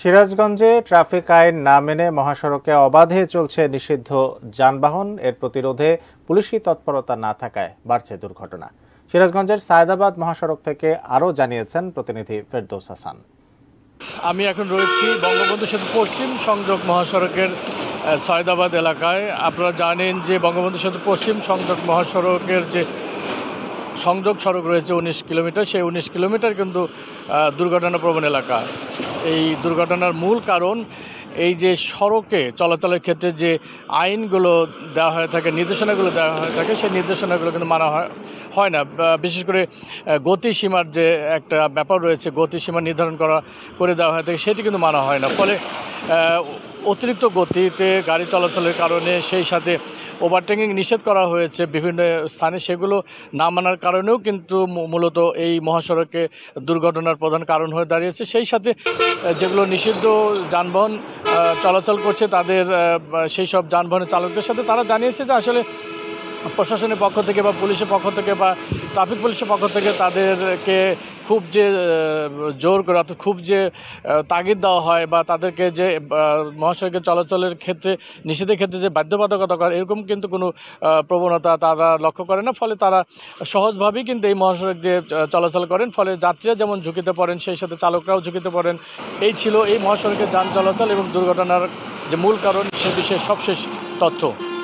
সিরাজগঞ্জে ট্রাফিক আইন না মেনে মহাসড়কে অবাধে চলছে নিষিদ্ধ যানবাহন এর প্রতিরোধে পুলিশি তৎপরতা না থাকায় বাড়ছে দুর্ঘটনা সিরাজগঞ্জের সায়দাবাদ মহাসড়ক থেকে আরও জানিয়েছেন প্রতিনিধি ফেরদৌস হাসান আমি এখন রয়েছি বঙ্গবন্ধু সেতু পশ্চিম সংযোগ মহাসড়কের সায়দাবাদ এলাকায় আপনারা জানেন যে বঙ্গবন্ধু সেতু পশ্চিম সংযোগ মহাসড়কের যে সংযোগ সড়ক রয়েছে উনিশ কিলোমিটার সেই উনিশ কিলোমিটার কিন্তু দুর্ঘটনাপ্রবণ এলাকা এই দুর্ঘটনার মূল কারণ এই যে সড়কে চলাচলের ক্ষেত্রে যে আইনগুলো দেওয়া হয়ে থাকে নির্দেশনাগুলো দেওয়া হয়ে থাকে সেই নির্দেশনাগুলো কিন্তু মানা হয় না বিশেষ করে গতিসীমার যে একটা ব্যাপার রয়েছে গতিসীমা নির্ধারণ করা করে দেওয়া হয়ে থাকে সেটি কিন্তু মানা হয় না ফলে অতিরিক্ত গতিতে গাড়ি চলাচলের কারণে সেই সাথে ওভারটেকিং নিষেধ করা হয়েছে বিভিন্ন স্থানে সেগুলো না মানার কারণেও কিন্তু মূলত এই মহাসড়কে দুর্ঘটনার প্রধান কারণ হয়ে দাঁড়িয়েছে সেই সাথে যেগুলো নিষিদ্ধ যানবাহন চলাচল করছে তাদের সেই সব যানবাহনের চালকদের সাথে তারা জানিয়েছে যে আসলে প্রশাসনের পক্ষ থেকে বা পুলিশের পক্ষ থেকে বা ট্রাফিক পুলিশের পক্ষ থেকে তাদেরকে খুব যে জোর করে অর্থাৎ খুব যে তাগিদ দেওয়া হয় বা তাদেরকে যে মহাসড়কে চলাচলের ক্ষেত্রে নিষেধের ক্ষেত্রে যে বাধ্যবাধকতা করে এরকম কিন্তু কোনো প্রবণতা তারা লক্ষ্য করে না ফলে তারা সহজভাবেই কিন্তু এই মহাসড়ক দিয়ে চলাচল করেন ফলে যাত্রীরা যেমন ঝুঁকিতে পড়েন সেই সাথে চালকরাও ঝুঁকিতে পড়েন এই ছিল এই মহাসড়কে যান চলাচল এবং দুর্ঘটনার যে মূল কারণ সে বিষয়ে সবশেষ তথ্য